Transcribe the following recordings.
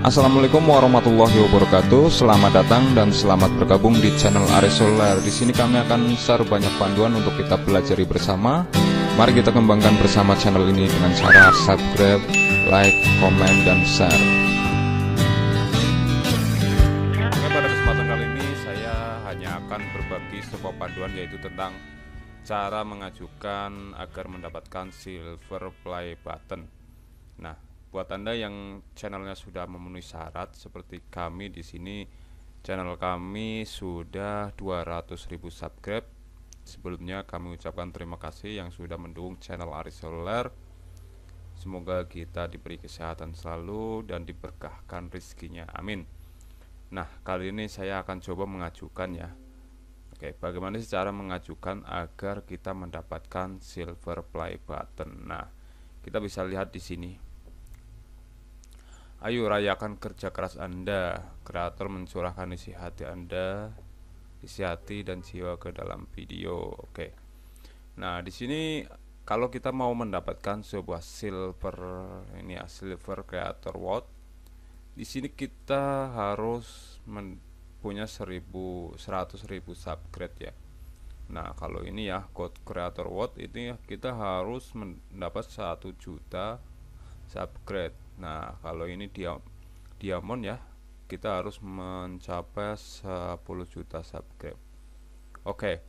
Assalamualaikum warahmatullahi wabarakatuh. Selamat datang dan selamat bergabung di channel Aris Solar. Di sini kami akan share banyak panduan untuk kita pelajari bersama. Mari kita kembangkan bersama channel ini dengan cara subscribe, like, komen, dan share. Oke, pada kesempatan kali ini saya hanya akan berbagi sebuah panduan yaitu tentang cara mengajukan agar mendapatkan silver play button. Nah, buat anda yang channelnya sudah memenuhi syarat seperti kami di sini channel kami sudah 200.000 subscribe sebelumnya kami ucapkan terima kasih yang sudah mendukung channel Aris Solar semoga kita diberi kesehatan selalu dan diberkahkan rezekinya amin nah kali ini saya akan coba mengajukan ya Oke, bagaimana secara cara mengajukan agar kita mendapatkan silver play button? Nah, kita bisa lihat di sini. Ayo rayakan kerja keras Anda. Kreator mencurahkan isi hati Anda, isi hati dan jiwa ke dalam video. Oke. Nah, di sini kalau kita mau mendapatkan sebuah silver ini ya, silver creator watt di sini kita harus punya 1000 ribu subscribe ya. Nah, kalau ini ya code creator watt ini kita harus mendapat 1 juta subscribe Nah, kalau ini dia diamond ya, kita harus mencapai 10 juta subscribe. Oke.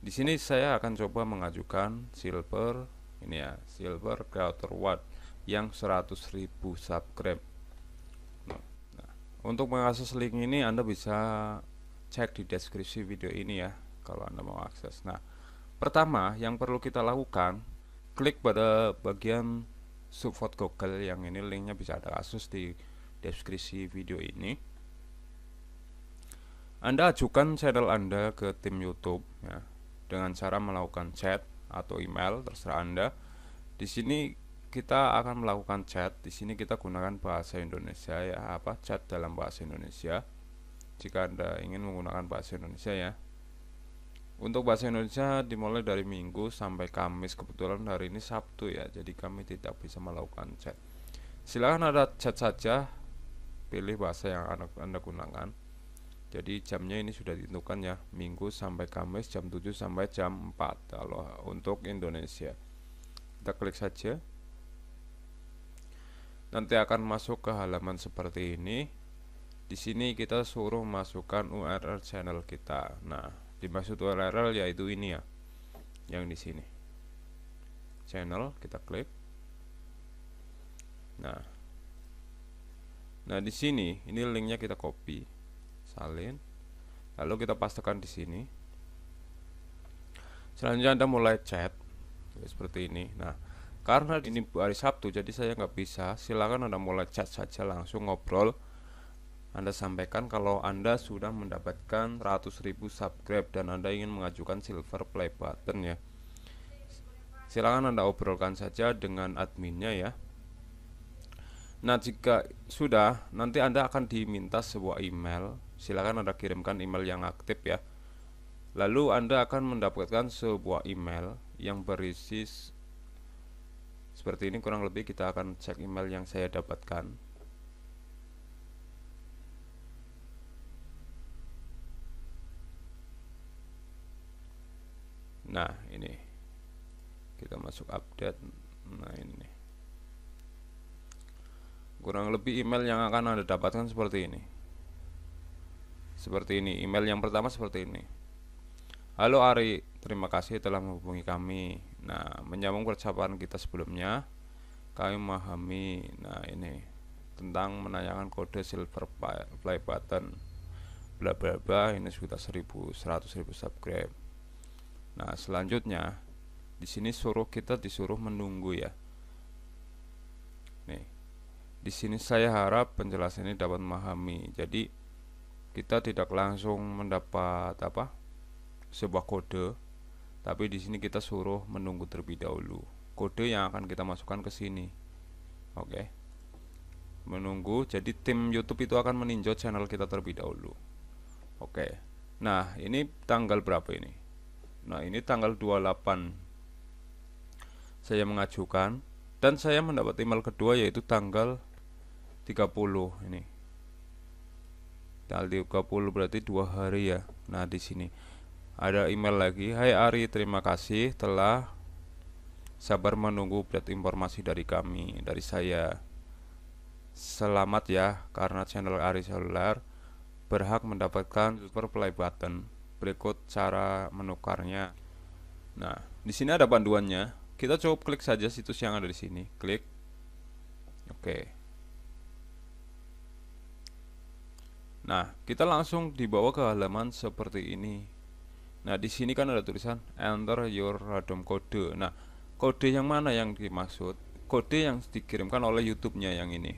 Di sini saya akan coba mengajukan silver ini ya, silver creator watt yang 100.000 subscribe. Nah, nah, untuk mengakses link ini Anda bisa cek di deskripsi video ini ya kalau Anda mau akses. Nah, pertama yang perlu kita lakukan klik pada bagian support Google yang ini linknya bisa ada kasus di deskripsi video ini Anda ajukan channel Anda ke tim YouTube ya, dengan cara melakukan chat atau email terserah Anda di sini kita akan melakukan chat di sini kita gunakan bahasa Indonesia ya apa chat dalam bahasa Indonesia jika Anda ingin menggunakan bahasa Indonesia ya untuk bahasa Indonesia dimulai dari Minggu sampai Kamis. Kebetulan hari ini Sabtu ya, jadi kami tidak bisa melakukan chat. Silakan ada chat saja, pilih bahasa yang anda, anda gunakan. Jadi jamnya ini sudah ditentukan ya, Minggu sampai Kamis jam 7 sampai jam 4 kalau untuk Indonesia. Kita klik saja. Nanti akan masuk ke halaman seperti ini. Di sini kita suruh masukkan URL channel kita. Nah, dimaksud URL yaitu ini ya yang di sini channel kita klik nah nah di sini ini linknya kita copy salin lalu kita pastekan di sini selanjutnya anda mulai chat ya, seperti ini nah karena ini hari Sabtu jadi saya nggak bisa silakan anda mulai chat saja langsung ngobrol anda sampaikan kalau Anda sudah mendapatkan 100.000 subscribe dan Anda ingin mengajukan silver play button ya. Silakan Anda obrolkan saja dengan adminnya ya. Nah, jika sudah, nanti Anda akan diminta sebuah email. Silakan Anda kirimkan email yang aktif ya. Lalu Anda akan mendapatkan sebuah email yang berisi seperti ini kurang lebih kita akan cek email yang saya dapatkan nah ini kita masuk update nah ini kurang lebih email yang akan anda dapatkan seperti ini seperti ini email yang pertama seperti ini halo Ari terima kasih telah menghubungi kami nah menyambung percakapan kita sebelumnya kami memahami nah ini tentang menanyakan kode silver play button bla bla bla ini sudah 1000 subscribe Nah, selanjutnya di sini suruh kita disuruh menunggu ya. Nih. Di sini saya harap penjelasan ini dapat memahami. Jadi kita tidak langsung mendapat apa? sebuah kode, tapi di sini kita suruh menunggu terlebih dahulu. Kode yang akan kita masukkan ke sini. Oke. Okay. Menunggu, jadi tim YouTube itu akan meninjau channel kita terlebih dahulu. Oke. Okay. Nah, ini tanggal berapa ini? Nah, ini tanggal 28 saya mengajukan dan saya mendapat email kedua yaitu tanggal 30 ini. Tanggal 30 berarti dua hari ya. Nah, di sini ada email lagi. Hai Ari, terima kasih telah sabar menunggu update informasi dari kami, dari saya. Selamat ya, karena channel Ari Seluler berhak mendapatkan super play button berikut cara menukarnya. Nah, di sini ada panduannya. Kita cukup klik saja situs yang ada di sini. Klik. Oke. Okay. Nah, kita langsung dibawa ke halaman seperti ini. Nah, di sini kan ada tulisan enter your random code. Nah, kode yang mana yang dimaksud? Kode yang dikirimkan oleh YouTube-nya yang ini.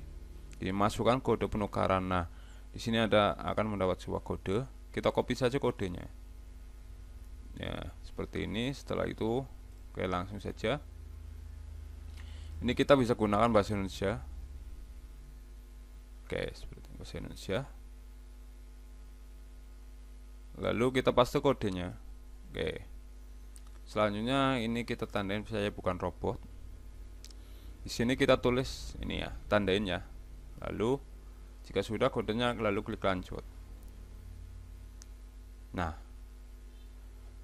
Dimasukkan kode penukaran. Nah, di sini ada akan mendapat sebuah kode kita copy saja kodenya ya seperti ini setelah itu oke langsung saja ini kita bisa gunakan bahasa Indonesia oke seperti bahasa Indonesia lalu kita paste kodenya oke selanjutnya ini kita tandain saya bukan robot di sini kita tulis ini ya tandain ya lalu jika sudah kodenya lalu klik lanjut Nah,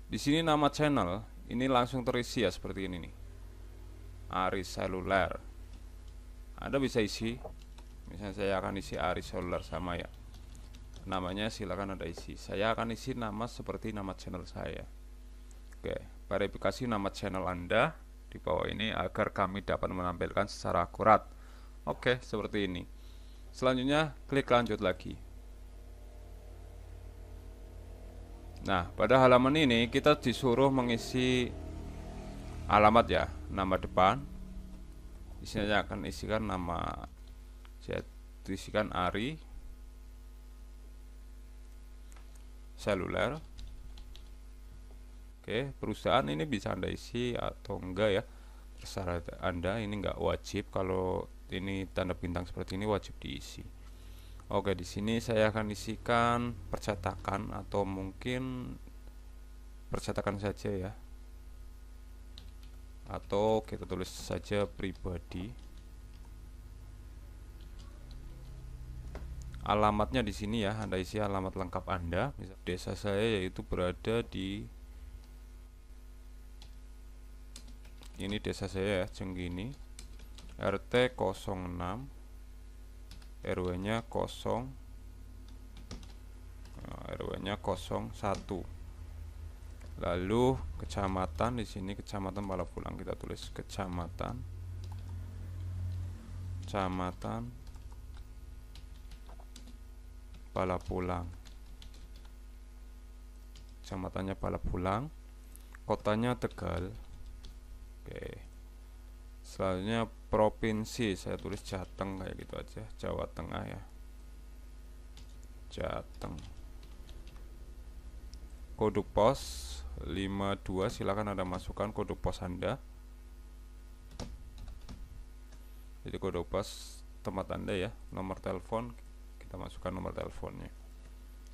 di sini nama channel ini langsung terisi ya seperti ini nih. Aris seluler. Anda bisa isi, misalnya saya akan isi Aris seluler sama ya. Namanya silakan Anda isi. Saya akan isi nama seperti nama channel saya. Oke, verifikasi nama channel Anda di bawah ini agar kami dapat menampilkan secara akurat. Oke, seperti ini. Selanjutnya klik lanjut lagi. Nah, pada halaman ini kita disuruh mengisi alamat ya, nama depan. isinya sini akan isikan nama saya isikan Ari seluler. Oke, perusahaan ini bisa Anda isi atau enggak ya. Terserah Anda, ini enggak wajib kalau ini tanda bintang seperti ini wajib diisi. Oke, di sini saya akan isikan percetakan atau mungkin percetakan saja ya. Atau kita tulis saja pribadi. Alamatnya di sini ya, Anda isi alamat lengkap Anda. Desa saya yaitu berada di ini desa saya ya, Cenggini. RT 06 RW-nya 0 RW-nya 01. Lalu kecamatan di sini kecamatan Palapulang kita tulis kecamatan kecamatan Palapulang. Kecamatannya Palapulang. Kotanya Tegal. Oke. Okay selanjutnya provinsi saya tulis Jateng kayak gitu aja Jawa Tengah ya Jateng kode pos 52 silakan Anda masukkan kode pos Anda jadi kode pos tempat Anda ya nomor telepon kita masukkan nomor teleponnya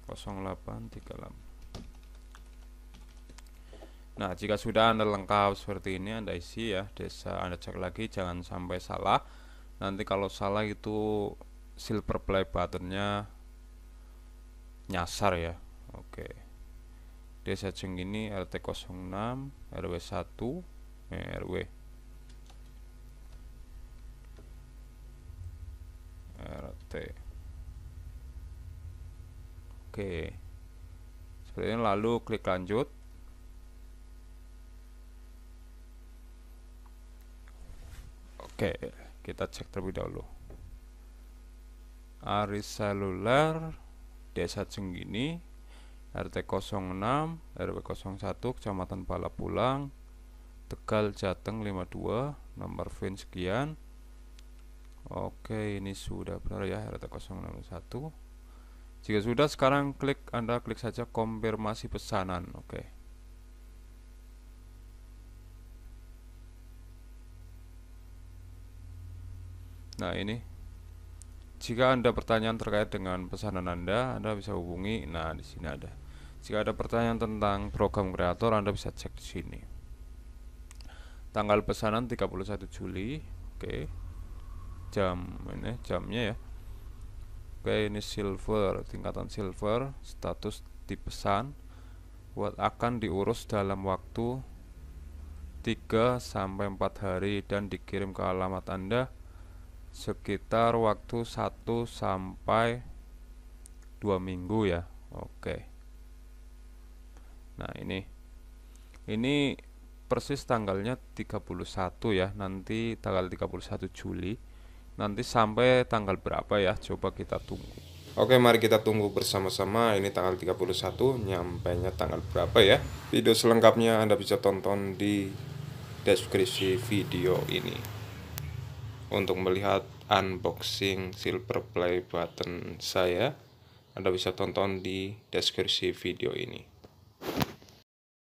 0836 Nah, jika sudah Anda lengkap seperti ini, Anda isi ya, desa Anda cek lagi, jangan sampai salah. Nanti kalau salah itu silver play buttonnya nyasar ya. Oke. Desa ceng ini RT 06, RW 1, eh, RW RT. Oke. Seperti ini lalu klik lanjut. Oke, kita cek terlebih dahulu. Aris seluler Desa Cenggini RT 06 RW 01 Kecamatan Palapulang, Tegal Jateng 52 nomor VIN sekian. Oke, ini sudah benar ya RT 061. Jika sudah sekarang klik Anda klik saja konfirmasi pesanan. Oke. Nah, ini jika Anda pertanyaan terkait dengan pesanan Anda, Anda bisa hubungi. Nah, di sini ada. Jika ada pertanyaan tentang program kreator, Anda bisa cek di sini. Tanggal pesanan 31 Juli. Oke. Jam ini jamnya ya. Oke, ini silver, tingkatan silver, status dipesan buat akan diurus dalam waktu 3 sampai 4 hari dan dikirim ke alamat Anda sekitar waktu 1 sampai 2 minggu ya. Oke. Nah, ini. Ini persis tanggalnya 31 ya. Nanti tanggal 31 Juli. Nanti sampai tanggal berapa ya? Coba kita tunggu. Oke mari kita tunggu bersama-sama ini tanggal 31 nyampainya tanggal berapa ya Video selengkapnya Anda bisa tonton di deskripsi video ini untuk melihat unboxing silver play button saya Anda bisa tonton di deskripsi video ini